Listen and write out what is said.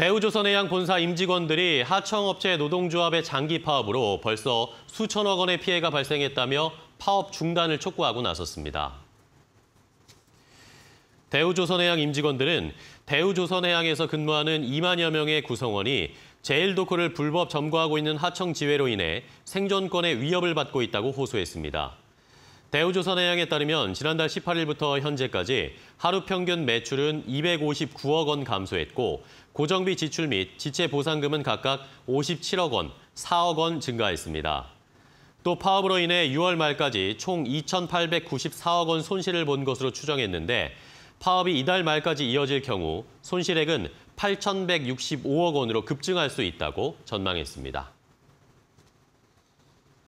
대우조선해양 본사 임직원들이 하청업체 노동조합의 장기 파업으로 벌써 수천억 원의 피해가 발생했다며 파업 중단을 촉구하고 나섰습니다. 대우조선해양 임직원들은 대우조선해양에서 근무하는 2만여 명의 구성원이 제일도코를 불법 점거하고 있는 하청 지회로 인해 생존권의 위협을 받고 있다고 호소했습니다. 대우조선해양에 따르면 지난달 18일부터 현재까지 하루 평균 매출은 259억 원 감소했고 고정비 지출 및 지체 보상금은 각각 57억 원, 4억 원 증가했습니다. 또 파업으로 인해 6월 말까지 총 2,894억 원 손실을 본 것으로 추정했는데 파업이 이달 말까지 이어질 경우 손실액은 8,165억 원으로 급증할 수 있다고 전망했습니다.